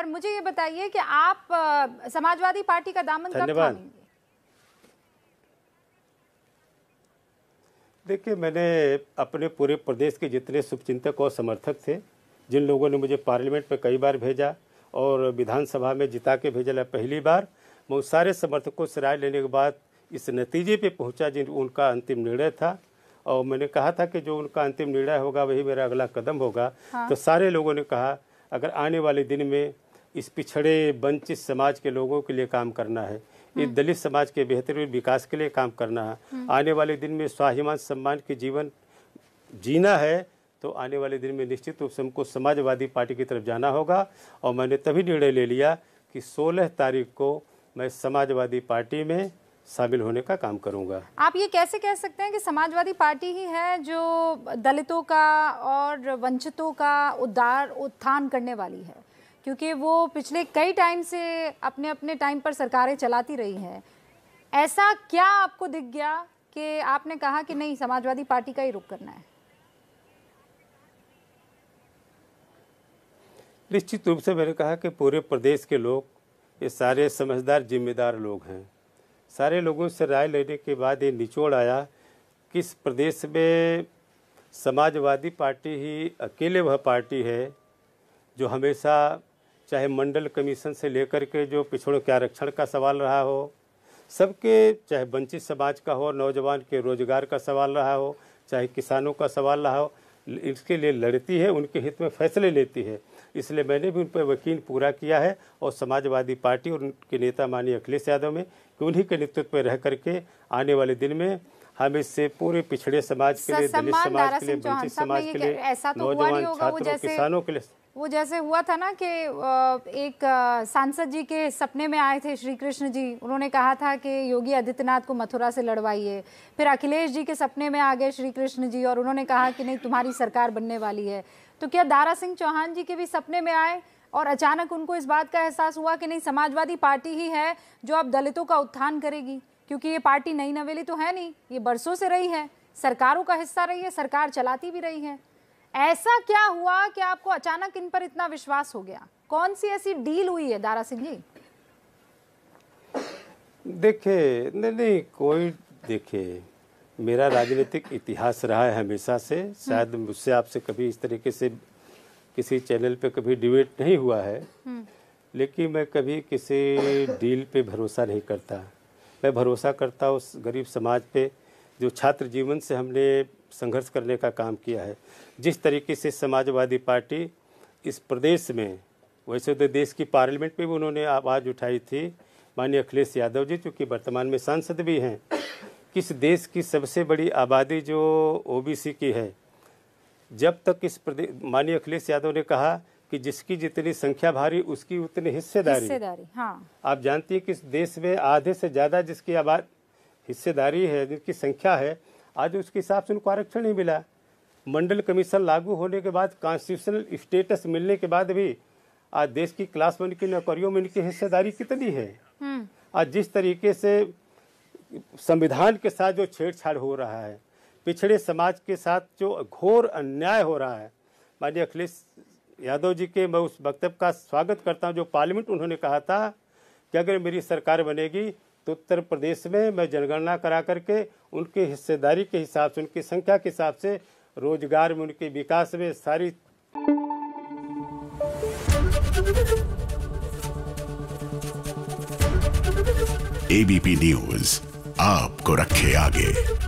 पर मुझे ये बताइए कि आप समाजवादी पार्टी का दामन कब देखिए मैंने अपने पूरे प्रदेश के जितने शुभचिंतक और समर्थक थे जिन लोगों ने मुझे पार्लियामेंट में कई बार भेजा और विधानसभा में जिता के भेजा ला पहली बार मैं उस सारे समर्थकों से राय लेने के बाद इस नतीजे पे पहुंचा जिन उनका अंतिम निर्णय था और मैंने कहा था कि जो उनका अंतिम निर्णय होगा वही मेरा अगला कदम होगा हाँ। तो सारे लोगों ने कहा अगर आने वाले दिन में इस पिछड़े वंचित समाज के लोगों के लिए काम करना है इस हम्म। दलित समाज के बेहतर विकास के लिए काम करना है हम्म। आने वाले दिन में स्वाभिमान सम्मान के जीवन जीना है तो आने वाले दिन में निश्चित रूप से हमको समाजवादी पार्टी की तरफ जाना होगा और मैंने तभी निर्णय ले लिया कि 16 तारीख को मैं समाजवादी पार्टी में शामिल होने का काम करूंगा आप ये कैसे कह सकते हैं कि समाजवादी पार्टी ही है जो दलितों का और वंचितों का उद्धार उत्थान करने वाली है क्योंकि वो पिछले कई टाइम से अपने अपने टाइम पर सरकारें चलाती रही हैं ऐसा क्या आपको दिख गया कि आपने कहा कि नहीं समाजवादी पार्टी का ही रुख करना है निश्चित रूप से मैंने कहा कि पूरे प्रदेश के लोग ये सारे समझदार जिम्मेदार लोग हैं सारे लोगों से राय लेने के बाद ये निचोड़ आया कि इस प्रदेश में समाजवादी पार्टी ही अकेले वह पार्टी है जो हमेशा चाहे मंडल कमीशन से लेकर के जो पिछड़ों के आरक्षण का सवाल रहा हो सबके चाहे वंचित समाज का हो नौजवान के रोजगार का सवाल रहा हो चाहे किसानों का सवाल रहा हो इसके लिए लड़ती है उनके हित में फैसले लेती है इसलिए मैंने भी उन पर वकील पूरा किया है और समाजवादी पार्टी और उनके नेता माननीय अखिलेश यादव में कि उन्हीं के नेतृत्व में रह करके आने वाले दिन में हम इससे पूरे पिछड़े समाज के लिए दलित समाज के लिए वंचित समाज के लिए तो नौजवान छात्रों किसानों के लिए वो जैसे हुआ था ना कि एक सांसद जी के सपने में आए थे श्री कृष्ण जी उन्होंने कहा था कि योगी आदित्यनाथ को मथुरा से लड़वाइए फिर अखिलेश जी के सपने में आ गए श्री कृष्ण जी और उन्होंने कहा कि नहीं तुम्हारी सरकार बनने वाली है तो क्या दारा सिंह चौहान जी के भी सपने में आए और अचानक उनको इस बात का एहसास हुआ कि नहीं समाजवादी पार्टी ही है जो अब दलितों का उत्थान करेगी क्योंकि ये पार्टी नई नवेली तो है नहीं ये बरसों से रही है सरकारों का हिस्सा रही है सरकार चलाती भी रही है ऐसा क्या हुआ कि आपको अचानक इन पर इतना विश्वास हो गया कौन सी ऐसी डील हुई है दारा सिंह जी देखिए नहीं नहीं कोई देखिए मेरा राजनीतिक इतिहास रहा है हमेशा से हम्म। शायद मुझसे आपसे कभी इस तरीके से किसी चैनल पे कभी डिबेट नहीं हुआ है हम्म। लेकिन मैं कभी किसी डील पे भरोसा नहीं करता मैं भरोसा करता उस गरीब समाज पे जो छात्र जीवन से हमने संघर्ष करने का काम किया है जिस तरीके से समाजवादी पार्टी इस प्रदेश में वैसे तो देश की पार्लियामेंट में भी उन्होंने आवाज़ उठाई थी माननीय अखिलेश यादव जी चूँकि वर्तमान में सांसद भी हैं किस देश की सबसे बड़ी आबादी जो ओबीसी की है जब तक इस प्रदेश माननीय अखिलेश यादव ने कहा कि जिसकी जितनी संख्या भारी उसकी उतनी हिस्सेदारी हिस्सेदारी हाँ। आप जानती है कि इस देश में आधे से ज़्यादा जिसकी आबादी हिस्सेदारी है जिनकी संख्या है आज उसके हिसाब से उनको आरक्षण नहीं मिला मंडल कमीशन लागू होने के बाद कॉन्स्टिट्यूशनल स्टेटस मिलने के बाद भी आज देश की क्लास वन की नौकरियों में इनकी हिस्सेदारी कितनी है हम्म। आज जिस तरीके से संविधान के साथ जो छेड़छाड़ हो रहा है पिछड़े समाज के साथ जो घोर अन्याय हो रहा है माननीय अखिलेश यादव जी के मैं उस वक्तव्य का स्वागत करता हूँ जो पार्लियामेंट उन्होंने कहा था कि अगर मेरी सरकार बनेगी तो उत्तर प्रदेश में मैं जनगणना करा करके उनकी हिस्सेदारी के हिसाब से उनकी संख्या के हिसाब से रोजगार में उनके विकास में सारी एबीपी न्यूज आपको रखे आगे